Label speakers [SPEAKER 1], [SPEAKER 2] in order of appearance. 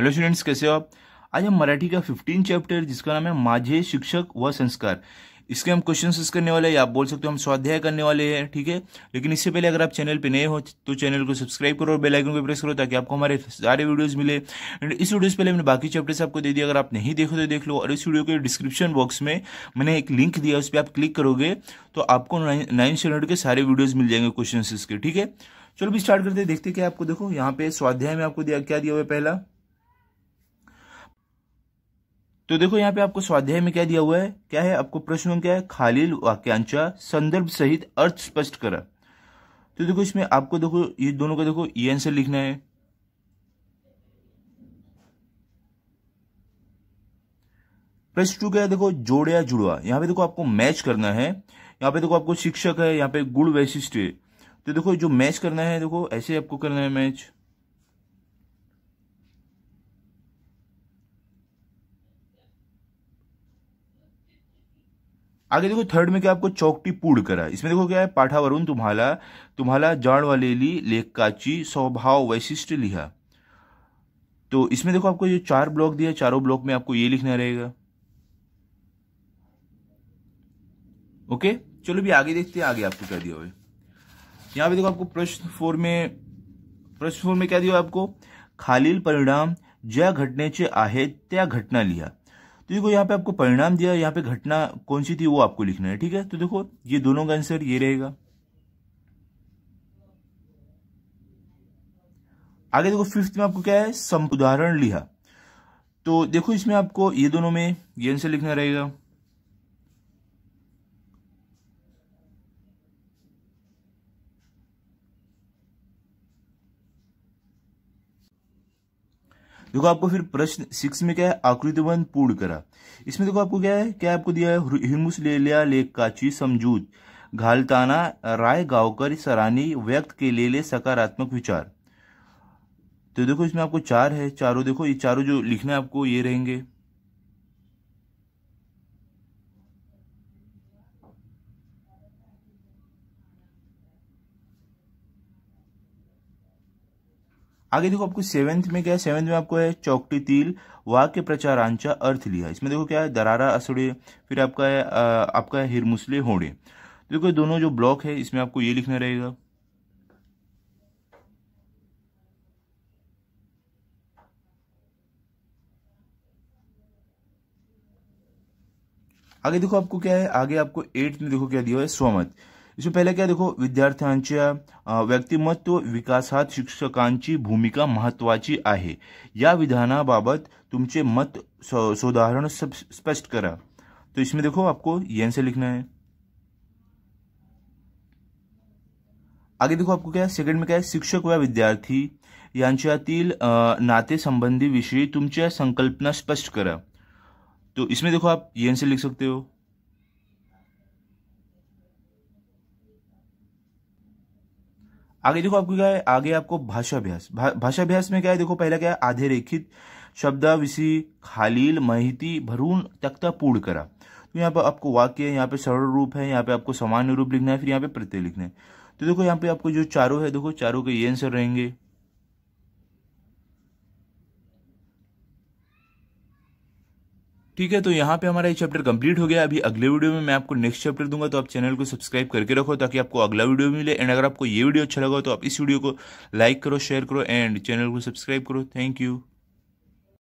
[SPEAKER 1] hello students कैसे हो आप आज हम मराठी का फिफ्टीन चैप्टर जिसका नाम है माझे शिक्षक व संस्कार इसके हम क्वेश्चन करने वाले हैं आप बोल सकते हो हम स्वाध्याय करने वाले हैं ठीक है लेकिन इससे पहले अगर आप चैनल पे नए हो तो चैनल को सब्सक्राइब करो और बेल आइकन को प्रेस करो ताकि आपको हमारे सारे वीडियोस मिले एंड इस वीडियो से पहले मैंने बाकी चैप्टर्स आपको दे दिया अगर आप नहीं देखो तो देख लो और इस वीडियो के डिस्क्रिप्शन बॉक्स में मैंने एक लिंक दिया उस पर आप क्लिक करोगे तो आपको नाइन स्टैंडर्ड के सारे वीडियोज मिल जाएंगे क्वेश्चन के ठीक है चलो भी स्टार्ट करते देखते क्या आपको देखो यहाँ पे स्वाध्याय में आपको दिया क्या दिया हुआ पहला तो देखो यहाँ पे आपको स्वाध्याय में क्या दिया हुआ है क्या है आपको प्रश्न क्या है खाली वाक्यांश संदर्भ सहित अर्थ स्पष्ट करा तो देखो इसमें आपको देखो ये दोनों का देखो ये आंसर लिखना है प्रश्न टू क्या है देखो जोड़ या जुड़वा यहाँ पे देखो आपको मैच करना है यहाँ पे देखो आपको शिक्षक है यहाँ पे गुण वैशिष्ट तो देखो जो मैच करना है देखो ऐसे आपको करना है मैच आगे देखो थर्ड में क्या आपको चौकटी पूर्ण करा इसमें देखो क्या है पाठा वरुण तुम्हारा तुम्हारा तुम्हाला जाणवालेली लेखकाची स्वभाव वैशिष्ट लिहा तो इसमें देखो आपको जो चार ब्लॉक दिया चारों ब्लॉक में आपको ये लिखना रहेगा ओके चलो भी आगे देखते हैं आगे आपको क्या दिया हुआ यहां पे देखो आपको प्रश्न फोर में प्रश्न फोर में क्या दिया आपको खालील परिणाम ज्या से आहे त्या घटना लिया तो देखो यहाँ पे आपको परिणाम दिया यहाँ पे घटना कौन सी थी वो आपको लिखना है ठीक है तो देखो ये दोनों का आंसर ये रहेगा आगे देखो फिफ्थ में आपको क्या है सम उदाहरण लिहा तो देखो इसमें आपको ये दोनों में ये आंसर लिखना रहेगा देखो आपको फिर प्रश्न सिक्स में क्या है आकृतिबंध पूर्ण करा इसमें देखो आपको क्या है क्या आपको दिया है हिमुस का ची काची समझूत घालताना राय गांवकर सरानी व्यक्त के ले सकारात्मक विचार तो देखो इसमें आपको चार है चारों देखो ये चारों जो लिखना है आपको ये रहेंगे आगे देखो आपको सेवेंथ में क्या है सेवेंथ में आपको है चौकटी तिल वाक्य प्रचारांचा अर्थ लिया इसमें देखो क्या है दरारा असुड़े फिर आपका है आपका है हिरमुसले होड़े तो देखो दोनों जो ब्लॉक है इसमें आपको ये लिखना रहेगा आगे देखो आपको क्या है आगे आपको एट्थ में देखो क्या दिया है स्वमत इसमें पहले क्या देखो विद्यार्थ्या व्यक्तिमत्व शिक्षक की भूमिका महत्त्वाची आहे या बाबत तुमचे मत सुधारण स्पष्ट करा तो इसमें देखो आपको ये से लिखना है आगे देखो आपको क्या सेकंड में क्या है शिक्षक व विद्यार्थी यांच्यातील संबंधी विषय तुम्हारे संकल्पना स्पष्ट करा तो इसमें देखो आप ये से लिख सकते हो आगे देखो आपको क्या है आगे आपको भाषाभ्यास भाषाभ्यास में क्या है देखो पहला क्या है आधे रेखित विषय खालील महिति भरून तख्ता पूर्ण करा तो यहाँ पर आपको वाक्य है यहाँ पे सरल रूप है यहाँ पे आपको सामान्य रूप लिखना है फिर यहाँ पे प्रत्यय लिखना है तो देखो यहाँ पे आपको जो चारों है देखो चारों के ये आंसर रहेंगे ठीक है तो यहाँ पे हमारा ये चैप्टर कंप्लीट हो गया अभी अगले वीडियो में मैं आपको नेक्स्ट चैप्टर दूंगा तो आप चैनल को सब्सक्राइब करके रखो ताकि आपको अगला वीडियो मिले एंड अगर आपको ये वीडियो अच्छा लगा तो आप इस वीडियो को लाइक करो शेयर करो एंड चैनल को सब्सक्राइब करो थैंक यू